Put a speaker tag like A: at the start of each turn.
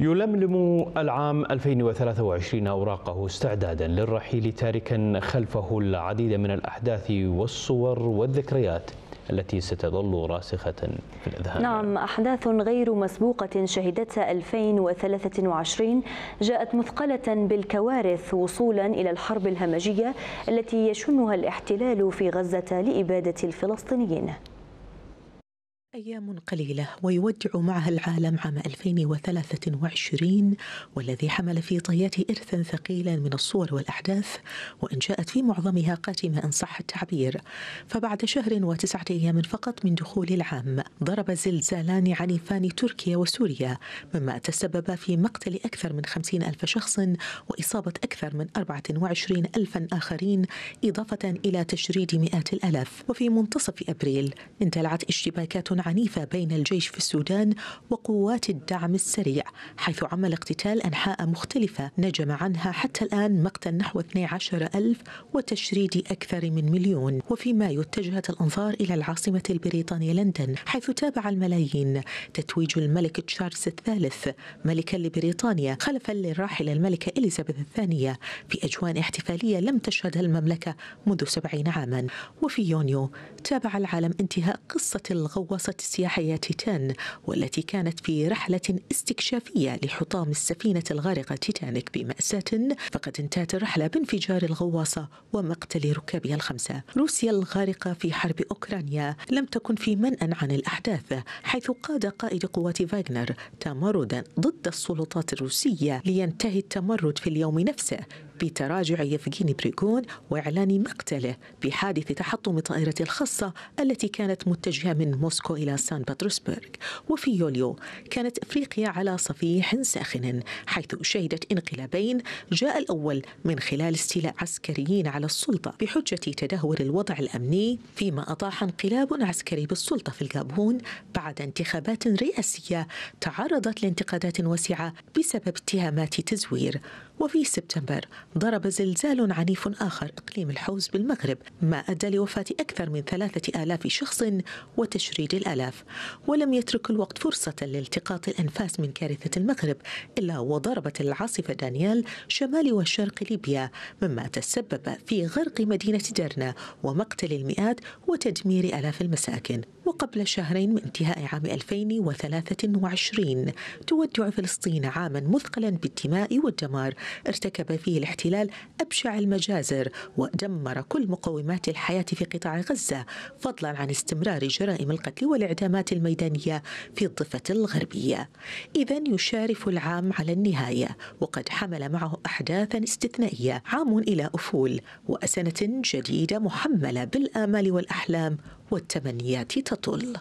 A: يلملم العام 2023 أوراقه استعدادا للرحيل تاركا خلفه العديد من الأحداث والصور والذكريات التي ستظل راسخة في الأذهان نعم أحداث غير مسبوقة شهدتها 2023 جاءت مثقلة بالكوارث وصولا إلى الحرب الهمجية التي يشنها الاحتلال في غزة لإبادة الفلسطينيين
B: أيام قليلة ويودع معها العالم عام 2023 والذي حمل في طياته إرثا ثقيلا من الصور والأحداث وإن جاءت في معظمها قاتمة إن صح التعبير فبعد شهر وتسعة أيام فقط من دخول العام ضرب زلزالان عنيفان تركيا وسوريا مما تسبب في مقتل أكثر من 50 ألف شخص وإصابة أكثر من 24 ألفا آخرين إضافة إلى تشريد مئات الألف وفي منتصف أبريل اندلعت اشتباكات عنيفة بين الجيش في السودان وقوات الدعم السريع حيث عمل اقتتال أنحاء مختلفة نجم عنها حتى الآن مقتل نحو 12 ألف وتشريد أكثر من مليون وفي مايو اتجهت الأنظار إلى العاصمة البريطانية لندن حيث تابع الملايين تتويج الملك تشارلز الثالث ملكا لبريطانيا خلفا للراحلة الملكة إليزابيث الثانية في أجوان احتفالية لم تشهدها المملكة منذ 70 عاما وفي يونيو تابع العالم انتهاء قصة الغواصة السياحية تيتان والتي كانت في رحلة استكشافية لحطام السفينة الغارقة تيتانيك بمأساة فقد انتهت الرحلة بانفجار الغواصة ومقتل ركابها الخمسة روسيا الغارقة في حرب أوكرانيا لم تكن في منأى عن الأحداث حيث قاد قائد قوات فاغنر تمردا ضد السلطات الروسية لينتهي التمرد في اليوم نفسه بتراجع يفغيني بريغون وإعلان مقتله بحادث تحطم طائرة الخاصة التي كانت متجهة من موسكو إلى سان بطرسبرغ وفي يوليو كانت إفريقيا على صفيح ساخن حيث شهدت انقلابين جاء الأول من خلال استيلاء عسكريين على السلطة بحجة تدهور الوضع الأمني فيما أطاح انقلاب عسكري بالسلطة في الجابون بعد انتخابات رئاسية تعرضت لانتقادات واسعة بسبب اتهامات تزوير وفي سبتمبر ضرب زلزال عنيف آخر إقليم الحوز بالمغرب ما أدى لوفاة أكثر من ثلاثة آلاف شخص وتشريد الآلاف ولم يترك الوقت فرصة لالتقاط الأنفاس من كارثة المغرب إلا وضربت العاصفة دانيال شمال وشرق ليبيا مما تسبب في غرق مدينة درنا ومقتل المئات وتدمير آلاف المساكن وقبل شهرين من انتهاء عام 2023 تودع فلسطين عاما مثقلا بالدماء والدمار ارتكب فيه الاحتلال أبشع المجازر ودمر كل مقومات الحياة في قطاع غزة فضلا عن استمرار جرائم القتل والإعدامات الميدانية في الضفة الغربية إذا يشارف العام على النهاية وقد حمل معه أحداثا استثنائية عام إلى أفول وأسنة جديدة محملة بالآمال والأحلام والتمنيات تطل